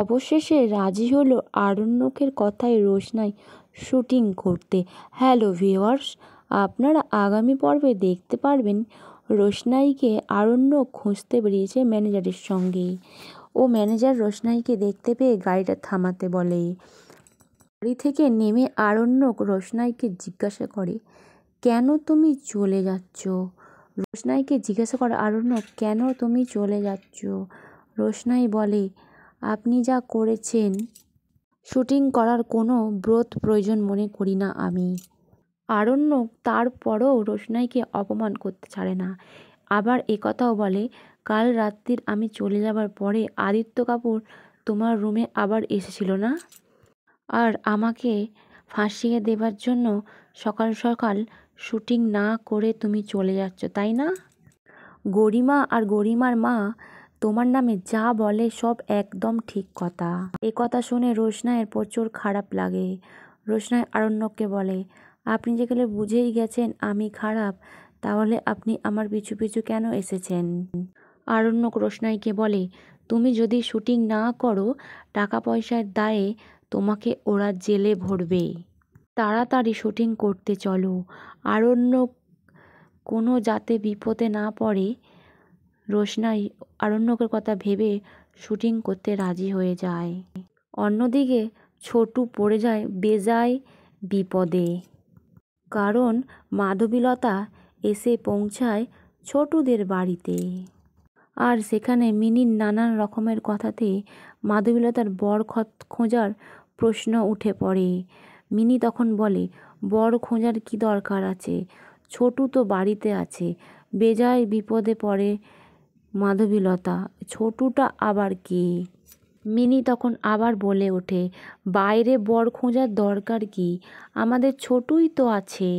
অবশেষে রাজি হলো আরণ্যকের কথায় রোশনাই শুটিং করতে হ্যালো ভিওয়ার্স আপনারা আগামী পর্বে দেখতে পারবেন রোশনাইকে আরণ্যক খুঁজতে বেরিয়েছে ম্যানেজারের সঙ্গে ও ম্যানেজার রোশনাইকে দেখতে পেয়ে গাড়িটা থামাতে বলে গাড়ি থেকে নেমে আরণ্যক রোশনাইকে জিজ্ঞাসা করে কেন তুমি চলে যাচ্ছ রোশনাইকে জিজ্ঞাসা করে আরণ্যক কেন তুমি চলে যাচ্ছ রোশনাই বলে আপনি যা করেছেন শ্যুটিং করার কোনো ব্রত প্রয়োজন মনে করি না আমি আরণ্যক তারপরও রোশনাইকে অপমান করতে ছাড়ে না আবার একথাও বলে কাল রাত্রির আমি চলে যাবার পরে আদিত্য কাপুর তোমার রুমে আবার এসেছিল না আর আমাকে ফাঁসিয়ে দেবার জন্য সকাল সকাল শুটিং না করে তুমি চলে যাচ্ছ তাই না গরিমা আর গরিমার মা তোমার নামে যা বলে সব একদম ঠিক কথা এ কথা শুনে রোশনায়ের প্রচুর খারাপ লাগে রোশনায় আরণ্যককে বলে আপনি যেগুলো বুঝেই গেছেন আমি খারাপ তাহলে আপনি আমার পিছু পিছু কেন এসেছেন আরণ্যক রোশনাইকে বলে তুমি যদি শুটিং না করো টাকা পয়সার দায়ে তোমাকে ওরা জেলে ভরবে তাড়াতাড়ি শুটিং করতে চলো আরণ্যক কোনো যাতে বিপদে না পড়ে রোশনাই আরণ্যকের কথা ভেবে শুটিং করতে রাজি হয়ে যায় অন্যদিকে ছোটু পড়ে যায় বেজায় বিপদে কারণ মাধবীলতা এসে পৌঁছায় ছোটুদের বাড়িতে আর সেখানে মিনির নানান রকমের কথাতে মাধবীলতার বর খোঁজার প্রশ্ন উঠে পড়ে মিনি তখন বলে বর খোঁজার কি দরকার আছে ছোটু তো বাড়িতে আছে বেজায় বিপদে পড়ে মাধবীলতা ছোটুটা আবার কি মিনি তখন আবার বলে ওঠে বাইরে বর খোঁজার দরকার কি আমাদের ছোটুই তো আছে